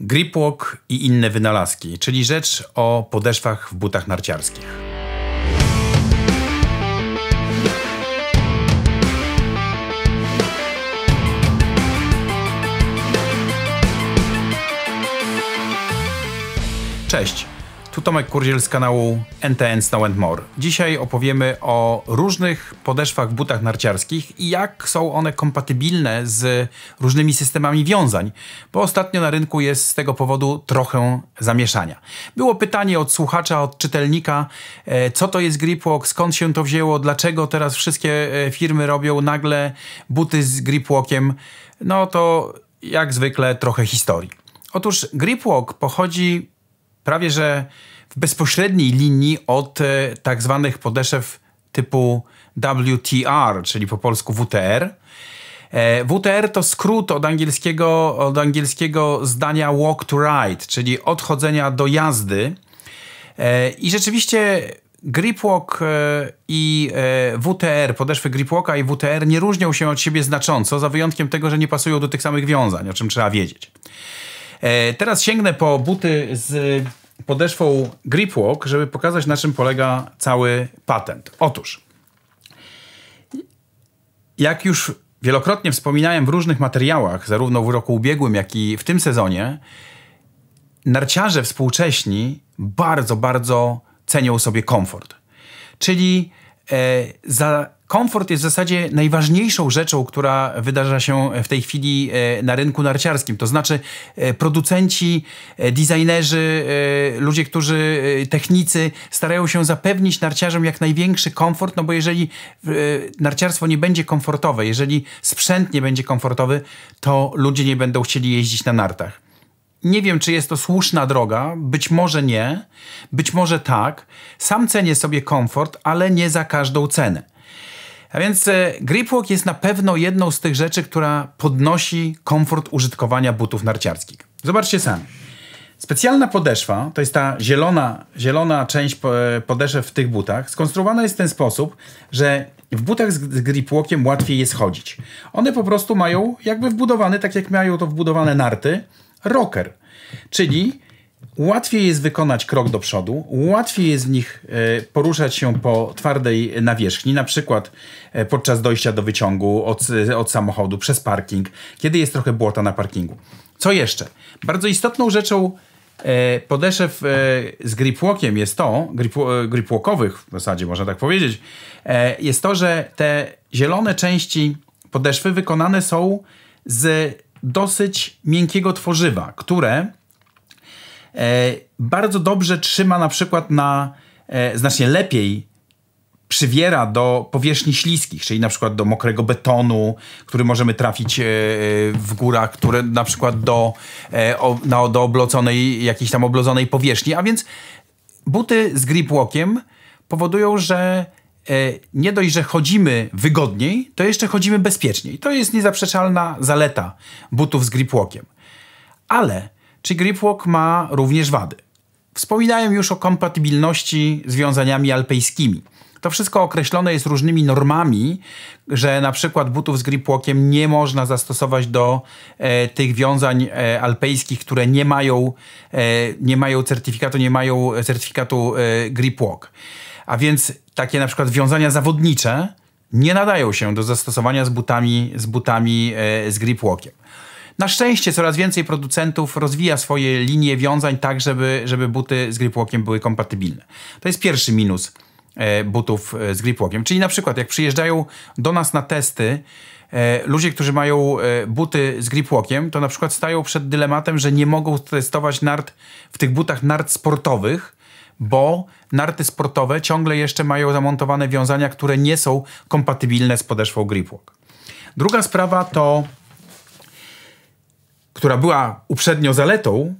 Gripwalk i inne wynalazki, czyli rzecz o podeszwach w butach narciarskich. Cześć. Tu Tomek Kurdziel z kanału NTN Snow and More. Dzisiaj opowiemy o różnych podeszwach w butach narciarskich i jak są one kompatybilne z różnymi systemami wiązań, bo ostatnio na rynku jest z tego powodu trochę zamieszania. Było pytanie od słuchacza, od czytelnika, e, co to jest Gripwalk, skąd się to wzięło, dlaczego teraz wszystkie e, firmy robią nagle buty z Gripwalkiem. No to jak zwykle trochę historii. Otóż Gripwalk pochodzi prawie że w bezpośredniej linii od e, tak zwanych podeszew typu WTR, czyli po polsku WTR. E, WTR to skrót od angielskiego, od angielskiego zdania walk to ride, czyli odchodzenia do jazdy. E, I rzeczywiście Gripwalk i WTR, podeszwy Gripwalka i WTR nie różnią się od siebie znacząco, za wyjątkiem tego, że nie pasują do tych samych wiązań, o czym trzeba wiedzieć. E, teraz sięgnę po buty z podeszwą Gripwalk, żeby pokazać na czym polega cały patent. Otóż, jak już wielokrotnie wspominałem w różnych materiałach, zarówno w roku ubiegłym, jak i w tym sezonie, narciarze współcześni bardzo, bardzo cenią sobie komfort. Czyli e, za Komfort jest w zasadzie najważniejszą rzeczą, która wydarza się w tej chwili e, na rynku narciarskim. To znaczy e, producenci, e, designerzy, ludzie, którzy, technicy starają się zapewnić narciarzom jak największy komfort, no bo jeżeli narciarstwo nie będzie komfortowe, jeżeli sprzęt nie będzie komfortowy, to ludzie nie będą chcieli jeździć na nartach. Nie wiem, czy jest to słuszna droga, być może nie, być może tak. Sam cenię sobie komfort, ale nie za każdą cenę. A więc walk e, jest na pewno jedną z tych rzeczy, która podnosi komfort użytkowania butów narciarskich. Zobaczcie sami. Specjalna podeszwa, to jest ta zielona, zielona część e, podeszew w tych butach, skonstruowana jest w ten sposób, że w butach z gripłokiem łatwiej jest chodzić. One po prostu mają jakby wbudowany, tak jak mają to wbudowane narty, rocker. Czyli łatwiej jest wykonać krok do przodu, łatwiej jest w nich e, poruszać się po twardej nawierzchni, na przykład e, podczas dojścia do wyciągu od, e, od samochodu, przez parking, kiedy jest trochę błota na parkingu. Co jeszcze? Bardzo istotną rzeczą podeszew z gripwalkiem jest to, grip, w zasadzie można tak powiedzieć, jest to, że te zielone części podeszwy wykonane są z dosyć miękkiego tworzywa, które E, bardzo dobrze trzyma na przykład na, e, znacznie lepiej przywiera do powierzchni śliskich, czyli na przykład do mokrego betonu, który możemy trafić e, w górach, które na przykład do, na, do obloconej, jakiejś tam oblodzonej powierzchni, a więc buty z walkiem powodują, że nie dość, że chodzimy wygodniej, to jeszcze chodzimy bezpieczniej. To jest niezaprzeczalna zaleta butów z walkiem. Ale czy Gripwalk ma również wady? Wspominałem już o kompatybilności z wiązaniami alpejskimi. To wszystko określone jest różnymi normami, że na przykład butów z gripłokiem nie można zastosować do e, tych wiązań e, alpejskich, które nie mają, e, nie mają certyfikatu, nie mają certyfikatu e, gripłok. A więc takie na przykład wiązania zawodnicze nie nadają się do zastosowania z butami z, butami, e, z gripłokiem. Na szczęście coraz więcej producentów rozwija swoje linie wiązań tak, żeby, żeby buty z gripwalkiem były kompatybilne. To jest pierwszy minus e, butów e, z gripwalkiem. Czyli na przykład jak przyjeżdżają do nas na testy e, ludzie, którzy mają buty z gripwalkiem, to na przykład stają przed dylematem, że nie mogą testować nart w tych butach nart sportowych, bo narty sportowe ciągle jeszcze mają zamontowane wiązania, które nie są kompatybilne z podeszwą gripwalk. Druga sprawa to która była uprzednio zaletą,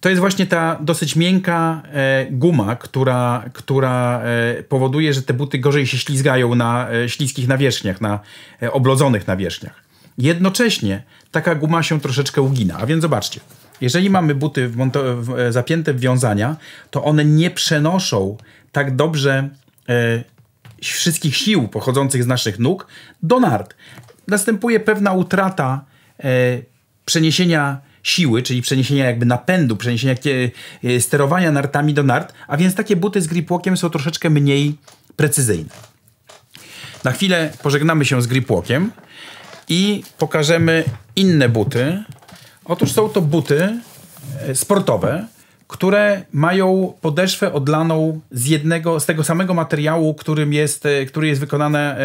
to jest właśnie ta dosyć miękka e, guma, która, która e, powoduje, że te buty gorzej się ślizgają na e, śliskich nawierzchniach, na e, oblodzonych nawierzchniach. Jednocześnie taka guma się troszeczkę ugina, a więc zobaczcie. Jeżeli mamy buty w w, e, zapięte w wiązania, to one nie przenoszą tak dobrze e, wszystkich sił pochodzących z naszych nóg do nart. Następuje pewna utrata e, przeniesienia siły, czyli przeniesienia jakby napędu, przeniesienia e, sterowania nartami do nart, a więc takie buty z gripłokiem są troszeczkę mniej precyzyjne. Na chwilę pożegnamy się z gripłokiem i pokażemy inne buty. Otóż są to buty e, sportowe, które mają podeszwę odlaną z jednego, z tego samego materiału, którym jest, e, który jest wykonana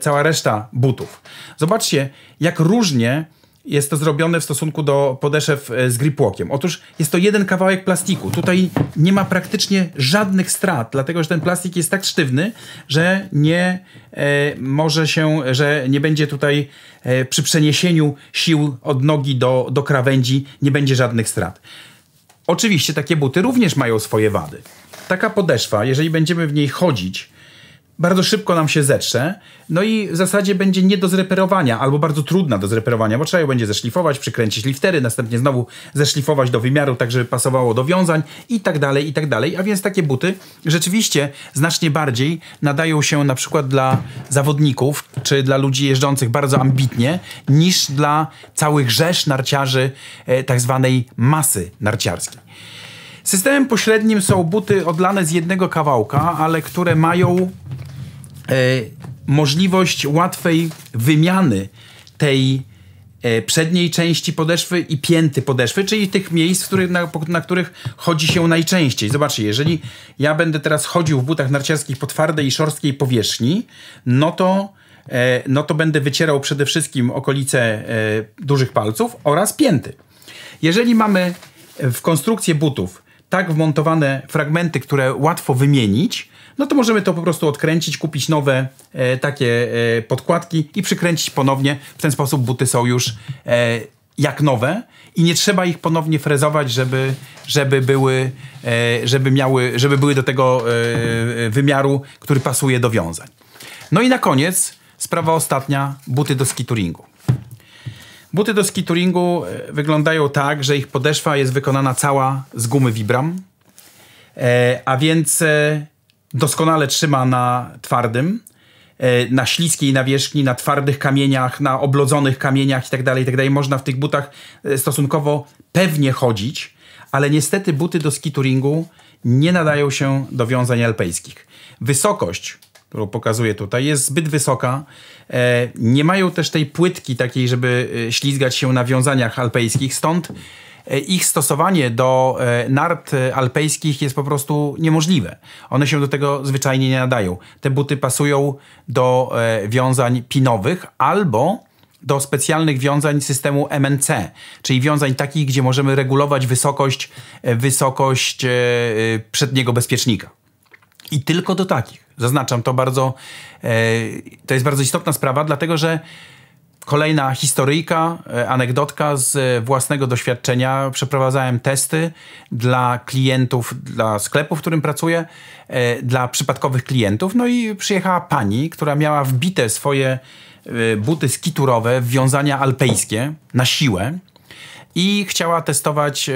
cała reszta butów. Zobaczcie, jak różnie jest to zrobione w stosunku do podeszew e, z gripłokiem. Otóż jest to jeden kawałek plastiku. Tutaj nie ma praktycznie żadnych strat, dlatego że ten plastik jest tak sztywny, że nie e, może się, że nie będzie tutaj e, przy przeniesieniu sił od nogi do, do krawędzi nie będzie żadnych strat. Oczywiście takie buty również mają swoje wady. Taka podeszwa, jeżeli będziemy w niej chodzić, bardzo szybko nam się zetrze, no i w zasadzie będzie nie do zreperowania, albo bardzo trudna do zreperowania, bo trzeba ją będzie zeszlifować, przykręcić liftery, następnie znowu zeszlifować do wymiaru, tak żeby pasowało do wiązań i tak dalej, i tak dalej. A więc takie buty rzeczywiście znacznie bardziej nadają się na przykład dla zawodników, czy dla ludzi jeżdżących bardzo ambitnie, niż dla całych rzesz narciarzy e, tak zwanej masy narciarskiej. Systemem pośrednim są buty odlane z jednego kawałka, ale które mają E, możliwość łatwej wymiany tej e, przedniej części podeszwy i pięty podeszwy, czyli tych miejsc, których, na, na, których chodzi się najczęściej. Zobaczcie, jeżeli ja będę teraz chodził w butach narciarskich po twardej i szorstkiej powierzchni, no to, e, no to będę wycierał przede wszystkim okolice e, dużych palców oraz pięty. Jeżeli mamy w konstrukcję butów tak wmontowane fragmenty, które łatwo wymienić, no to możemy to po prostu odkręcić, kupić nowe e, takie e, podkładki i przykręcić ponownie. W ten sposób buty są już e, jak nowe i nie trzeba ich ponownie frezować, żeby, żeby, były, e, żeby, miały, żeby były do tego e, e, wymiaru, który pasuje do wiązań. No i na koniec sprawa ostatnia, buty do skituringu. Buty do skituringu wyglądają tak, że ich podeszwa jest wykonana cała z gumy Vibram, a więc doskonale trzyma na twardym, e, na śliskiej nawierzchni, na twardych kamieniach, na oblodzonych kamieniach itd., tak itd. Tak Można w tych butach e, stosunkowo pewnie chodzić, ale niestety buty do skituringu nie nadają się do wiązań alpejskich. Wysokość, którą pokazuję tutaj, jest zbyt wysoka. E, nie mają też tej płytki takiej, żeby ślizgać się na wiązaniach alpejskich, stąd E, ich stosowanie do e, nart alpejskich jest po prostu niemożliwe. One się do tego zwyczajnie nie nadają. Te buty pasują do e, wiązań pinowych albo do specjalnych wiązań systemu MNC, czyli wiązań takich, gdzie możemy regulować wysokość, wysokość przedniego bezpiecznika. I tylko do takich. Zaznaczam to bardzo, to jest bardzo istotna sprawa, dlatego że Kolejna historyjka, e, anegdotka z e, własnego doświadczenia. Przeprowadzałem testy dla klientów, dla sklepu, w którym pracuję, e, dla przypadkowych klientów. No i przyjechała pani, która miała wbite swoje buty skiturowe, wiązania alpejskie na siłę i chciała testować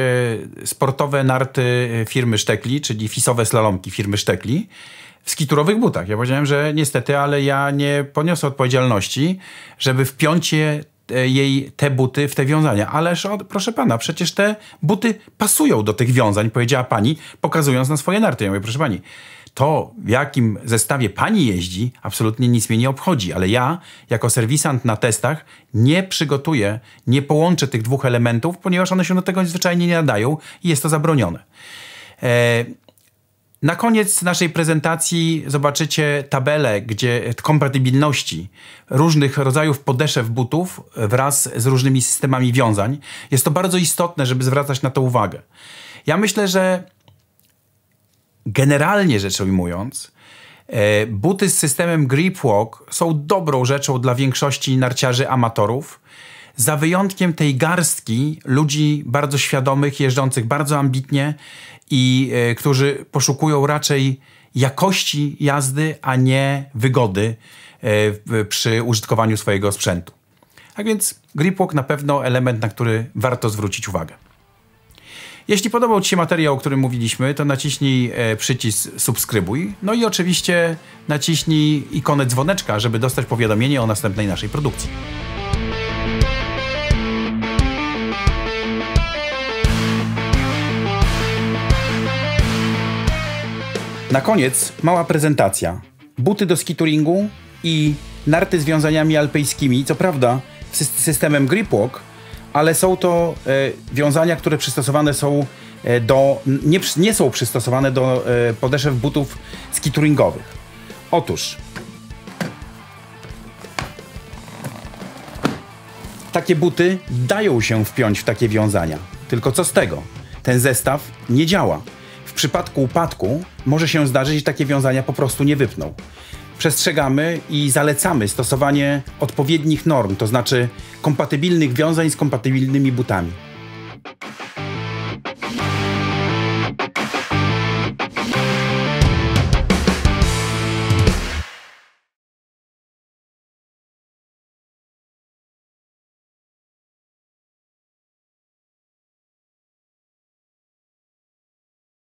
sportowe narty firmy Sztekli, czyli fisowe slalomki firmy Sztekli w skiturowych butach. Ja powiedziałem, że niestety, ale ja nie poniosę odpowiedzialności, żeby wpiąć je e, jej te buty w te wiązania. Ależ, o, proszę pana, przecież te buty pasują do tych wiązań, powiedziała pani, pokazując na swoje narty. Ja mówię, proszę pani, to w jakim zestawie pani jeździ, absolutnie nic mnie nie obchodzi, ale ja, jako serwisant na testach, nie przygotuję, nie połączę tych dwóch elementów, ponieważ one się do tego zwyczajnie nie nadają i jest to zabronione. E, na koniec naszej prezentacji zobaczycie tabelę gdzie kompatybilności różnych rodzajów podeszew butów wraz z różnymi systemami wiązań. Jest to bardzo istotne, żeby zwracać na to uwagę. Ja myślę, że generalnie rzecz ujmując, e, buty z systemem Grip Walk są dobrą rzeczą dla większości narciarzy amatorów za wyjątkiem tej garstki ludzi bardzo świadomych, jeżdżących bardzo ambitnie i y, którzy poszukują raczej jakości jazdy, a nie wygody y, przy użytkowaniu swojego sprzętu. Tak więc gripwalk na pewno element, na który warto zwrócić uwagę. Jeśli podobał Ci się materiał, o którym mówiliśmy, to naciśnij e, przycisk subskrybuj. No i oczywiście naciśnij ikonę dzwoneczka, żeby dostać powiadomienie o następnej naszej produkcji. Na koniec mała prezentacja. Buty do skituringu i narty z wiązaniami alpejskimi, co prawda systemem gripwalk, ale są to e, wiązania, które przystosowane są e, do, nie, nie są przystosowane do e, podeszew butów skituringowych. Otóż takie buty dają się wpiąć w takie wiązania. Tylko co z tego? Ten zestaw nie działa przypadku upadku może się zdarzyć, że takie wiązania po prostu nie wypną. Przestrzegamy i zalecamy stosowanie odpowiednich norm, to znaczy kompatybilnych wiązań z kompatybilnymi butami.